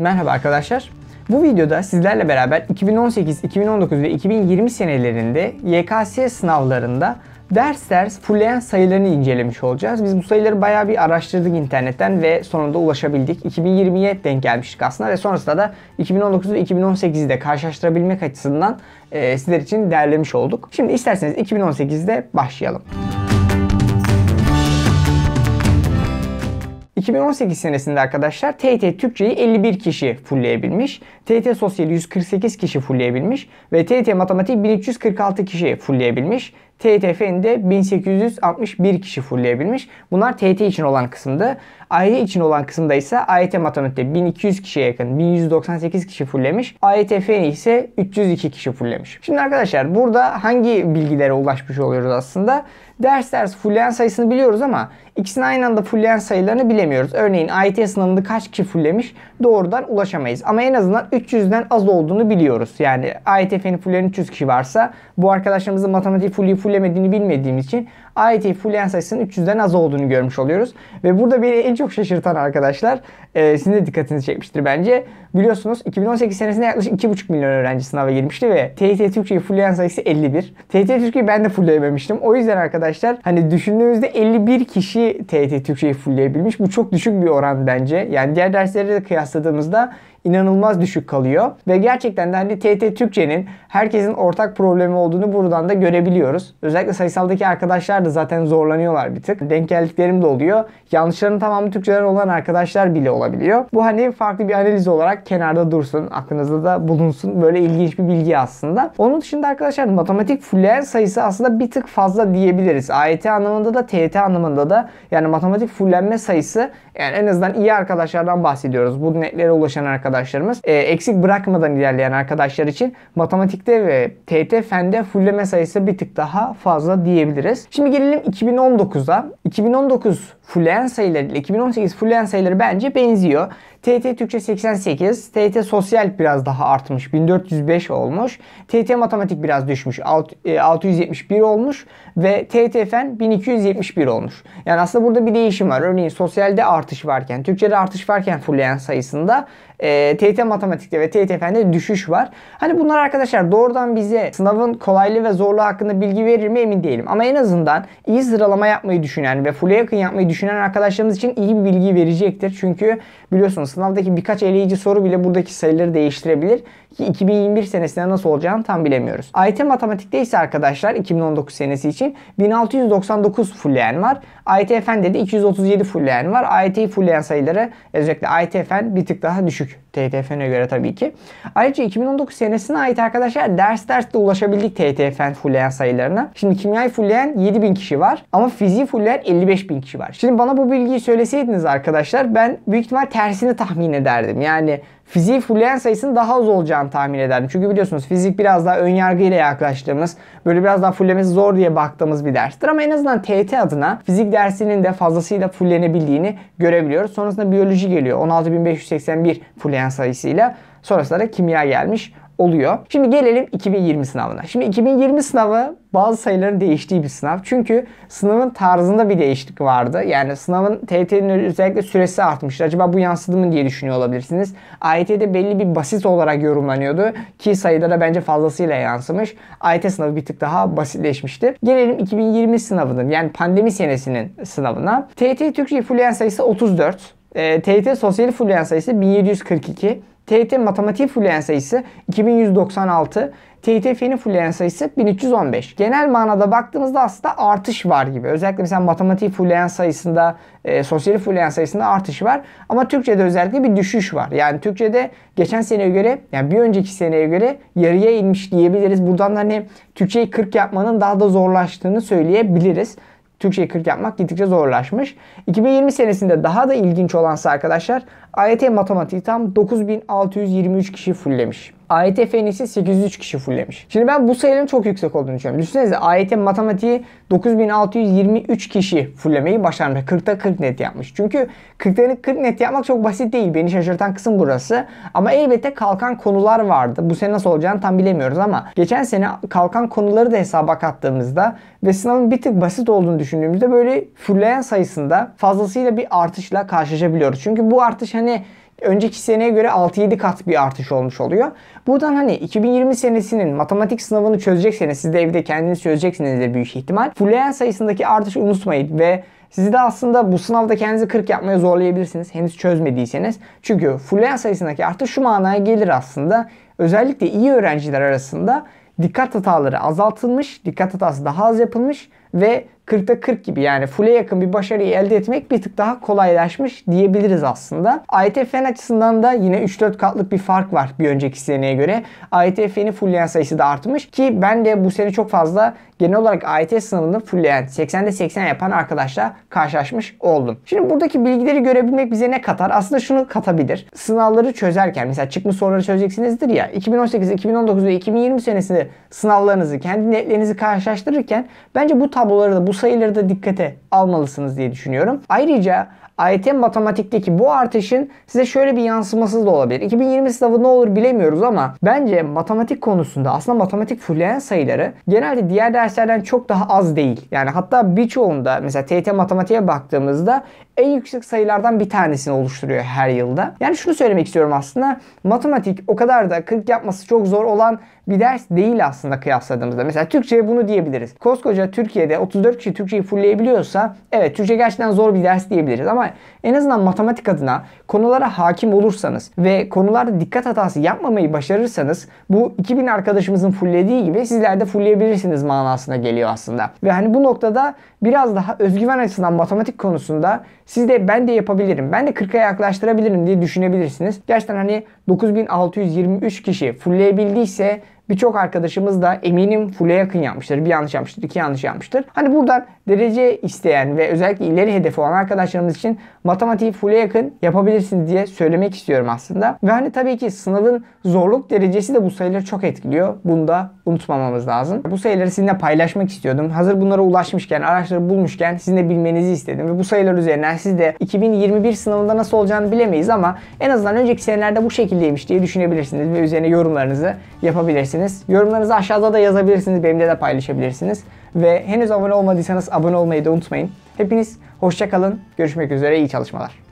Merhaba arkadaşlar. Bu videoda sizlerle beraber 2018, 2019 ve 2020 senelerinde YKS sınavlarında ders ders fulleyen sayılarını incelemiş olacağız. Biz bu sayıları bayağı bir araştırdık internetten ve sonunda ulaşabildik. 2020'ye denk gelmiştik aslında ve sonrasında da 2019 ve 2018'i de karşılaştırabilmek açısından e, sizler için değerlemiş olduk. Şimdi isterseniz 2018'de başlayalım. Müzik 2018 senesinde arkadaşlar TT Türkçeyi 51 kişi fullleyebilmiş. TT Sosyal'i 148 kişi fullleyebilmiş. Ve TT Matematik 1346 kişi fullleyebilmiş. TTF'nin de 1861 kişi fullleyebilmiş. Bunlar TT için olan kısımda. AYT için olan kısımda ise AYT matematikte 1200 kişiye yakın 1198 kişi fulllemiş. AYT ise 302 kişi fulllemiş. Şimdi arkadaşlar burada hangi bilgilere ulaşmış oluyoruz aslında? Ders ders fullleyen sayısını biliyoruz ama ikisini aynı anda fullleyen sayılarını bilemiyoruz. Örneğin AYT sınavında kaç kişi fulllemiş doğrudan ulaşamayız. Ama en azından 300'den az olduğunu biliyoruz. Yani AYT feni fullleyen 300 kişi varsa bu arkadaşlarımızın matematik fulli full külemediğini bilmediğimiz için IT fulleyen sayısının 300'den az olduğunu görmüş oluyoruz. Ve burada beni en çok şaşırtan arkadaşlar e, sizin de dikkatinizi çekmiştir bence. Biliyorsunuz 2018 senesinde yaklaşık 2,5 milyon öğrenci sınava girmişti ve TYT Türkçe'yi fulleyen sayısı 51. TYT Türkçe'yi ben de fullleyememiştim. O yüzden arkadaşlar hani düşündüğümüzde 51 kişi TYT Türkçe'yi fullleyebilmiş. Bu çok düşük bir oran bence. Yani diğer derslere de kıyasladığımızda inanılmaz düşük kalıyor. Ve gerçekten de hani TT Türkçe'nin herkesin ortak problemi olduğunu buradan da görebiliyoruz. Özellikle sayısaldaki arkadaşlar da da zaten zorlanıyorlar bir tık. Denk geldiklerim de oluyor. Yanlışların tamamı Türkçeler olan arkadaşlar bile olabiliyor. Bu hani farklı bir analiz olarak kenarda dursun. Aklınızda da bulunsun. Böyle ilginç bir bilgi aslında. Onun dışında arkadaşlar matematik fulleyen sayısı aslında bir tık fazla diyebiliriz. AYT anlamında da TYT anlamında da yani matematik fullenme sayısı yani en azından iyi arkadaşlardan bahsediyoruz. Bu netlere ulaşan arkadaşlarımız. E, eksik bırakmadan ilerleyen arkadaşlar için matematikte ve TYT fende fulleme sayısı bir tık daha fazla diyebiliriz. Şimdi Şimdi gelelim 2019'a. 2019 Fluencer ile 2018 Fluencer bence benziyor. TT Türkçe 88, TT Sosyal biraz daha artmış 1405 olmuş. TT Matematik biraz düşmüş 671 e, olmuş ve TT Fen 1271 olmuş. Yani aslında burada bir değişim var. Örneğin sosyalde artış varken, Türkçe'de artış varken fulleyen sayısında e, TT Matematik'te ve TT Fen'de düşüş var. Hani bunlar arkadaşlar doğrudan bize sınavın kolaylığı ve zorluğu hakkında bilgi verir mi emin değilim. Ama en azından iyi sıralama yapmayı düşünen ve fulle yakın yapmayı düşünen arkadaşlarımız için iyi bir bilgi verecektir. Çünkü biliyorsunuz Sınavdaki birkaç eleyici soru bile buradaki sayıları değiştirebilir. Ki 2021 senesinde nasıl olacağını tam bilemiyoruz. AYT matematikte ise arkadaşlar 2019 senesi için 1699 fulleyen var. AYT Fen'de de 237 fulleyen var. AYT'yi fulleyen sayıları özellikle AYT Fen bir tık daha düşük. TTFN'e göre tabii ki. Ayrıca 2019 senesine ait arkadaşlar ders ders de ulaşabildik TTFN fulleyen sayılarına. Şimdi kimyayı fulleyen 7000 kişi var ama fiziği fulleyen 55000 kişi var. Şimdi bana bu bilgiyi söyleseydiniz arkadaşlar ben büyük ihtimal tersini tahmin ederdim. Yani fiziği fulleyen sayısının daha az olacağını tahmin ederdim. Çünkü biliyorsunuz fizik biraz daha ön önyargıyla yaklaştığımız, böyle biraz daha fullemesi zor diye baktığımız bir derstir. Ama en azından TET adına fizik dersinin de fazlasıyla fullenebildiğini görebiliyoruz. Sonrasında biyoloji geliyor. 16581 fulleyen sayısıyla. Sonrasında da kimya gelmiş oluyor. Şimdi gelelim 2020 sınavına. Şimdi 2020 sınavı bazı sayıların değiştiği bir sınav. Çünkü sınavın tarzında bir değişiklik vardı. Yani sınavın TYT'nin özellikle süresi artmıştı. Acaba bu yansıdı mı diye düşünüyor olabilirsiniz. AYT'de belli bir basit olarak yorumlanıyordu. Ki sayıda da bence fazlasıyla yansımış. AYT sınavı bir tık daha basitleşmişti. Gelelim 2020 sınavının yani pandemi senesinin sınavına. TYT Türkçe fulleyen sayısı 34. E, TYT sosyal fulleyen sayısı 1742. TYT matematik fulleyen sayısı 2196. TYT feni fulleyen sayısı 1315. Genel manada baktığımızda aslında artış var gibi. Özellikle mesela matematik fulleyen sayısında, e, sosyali fulleyen sayısında artış var. Ama Türkçe'de özellikle bir düşüş var. Yani Türkçe'de geçen seneye göre, yani bir önceki seneye göre yarıya inmiş diyebiliriz. Buradan da hani Türkçeyi 40 yapmanın daha da zorlaştığını söyleyebiliriz. Türkçe'ye 40 yapmak gittikçe zorlaşmış. 2020 senesinde daha da ilginç olansa arkadaşlar AYT matematiği tam 9623 kişi fulllemiş. AYT fen 803 kişi fulllemiş. Şimdi ben bu sayının çok yüksek olduğunu düşünüyorum. Düşünsenize AYT e matematiği 9623 kişi fulllemeyi başarmış. 40'ta 40 net yapmış. Çünkü 40'ta 40 net yapmak çok basit değil. Beni şaşırtan kısım burası. Ama elbette kalkan konular vardı. Bu sene nasıl olacağını tam bilemiyoruz ama geçen sene kalkan konuları da hesaba kattığımızda ve sınavın bir tık basit olduğunu düşündüğümüzde böyle fullleyen sayısında fazlasıyla bir artışla karşılaşabiliyoruz. Çünkü bu artış hani önceki seneye göre 6-7 kat bir artış olmuş oluyor. Buradan hani 2020 senesinin matematik sınavını çözecekseniz siz de evde kendiniz çözeceksiniz de büyük ihtimal. Fulleyen sayısındaki artışı unutmayın ve sizi de aslında bu sınavda kendinizi 40 yapmaya zorlayabilirsiniz henüz çözmediyseniz. Çünkü fulleyen sayısındaki artış şu manaya gelir aslında. Özellikle iyi öğrenciler arasında dikkat hataları azaltılmış, dikkat hatası daha az yapılmış ve 40'ta 40 gibi yani full'e yakın bir başarıyı elde etmek bir tık daha kolaylaşmış diyebiliriz aslında. ITF'nin açısından da yine 3-4 katlık bir fark var bir önceki seneye göre. ITF'nin fullleyen sayısı da artmış ki ben de bu sene çok fazla genel olarak AYT sınavını fullleyen 80'de 80 yapan arkadaşla karşılaşmış oldum. Şimdi buradaki bilgileri görebilmek bize ne katar? Aslında şunu katabilir. Sınavları çözerken mesela çıkmış soruları çözeceksinizdir ya 2018, 2019 ve 2020 senesinde sınavlarınızı kendi netlerinizi karşılaştırırken bence bu tabloları da bu sayıları da dikkate almalısınız diye düşünüyorum. Ayrıca AYT matematikteki bu artışın size şöyle bir yansıması da olabilir. 2020 sınavı ne olur bilemiyoruz ama bence matematik konusunda aslında matematik fullleyen sayıları genelde diğer derslerden çok daha az değil. Yani hatta birçoğunda mesela TYT matematiğe baktığımızda en yüksek sayılardan bir tanesini oluşturuyor her yılda. Yani şunu söylemek istiyorum aslında matematik o kadar da 40 yapması çok zor olan bir ders değil aslında kıyasladığımızda. Mesela Türkçe'ye bunu diyebiliriz. Koskoca Türkiye'de 34 kişi Türkçeyi fullleyebiliyorsa evet Türkçe gerçekten zor bir ders diyebiliriz ama en azından matematik adına konulara hakim olursanız ve konularda dikkat hatası yapmamayı başarırsanız bu 2000 arkadaşımızın fulllediği gibi sizler de fullleyebilirsiniz manasına geliyor aslında. Ve hani bu noktada biraz daha özgüven açısından matematik konusunda siz de ben de yapabilirim, ben de 40'a yaklaştırabilirim diye düşünebilirsiniz. Gerçekten hani 9623 kişi fullleyebildiyse Birçok arkadaşımız da eminim full'e yakın yapmıştır. Bir yanlış yapmıştır, iki yanlış yapmıştır. Hani buradan derece isteyen ve özellikle ileri hedefi olan arkadaşlarımız için matematiği full'e yakın yapabilirsiniz diye söylemek istiyorum aslında. Ve hani tabii ki sınavın zorluk derecesi de bu sayıları çok etkiliyor. Bunu da unutmamamız lazım. Bu sayıları sizinle paylaşmak istiyordum. Hazır bunlara ulaşmışken, araçları bulmuşken sizin de bilmenizi istedim. Ve bu sayılar üzerinden siz de 2021 sınavında nasıl olacağını bilemeyiz ama en azından önceki senelerde bu şekildeymiş diye düşünebilirsiniz ve üzerine yorumlarınızı yapabilirsiniz. Yorumlarınızı aşağıda da yazabilirsiniz, benimle de paylaşabilirsiniz. Ve henüz abone olmadıysanız abone olmayı da unutmayın. Hepiniz hoşçakalın, Görüşmek üzere. iyi çalışmalar.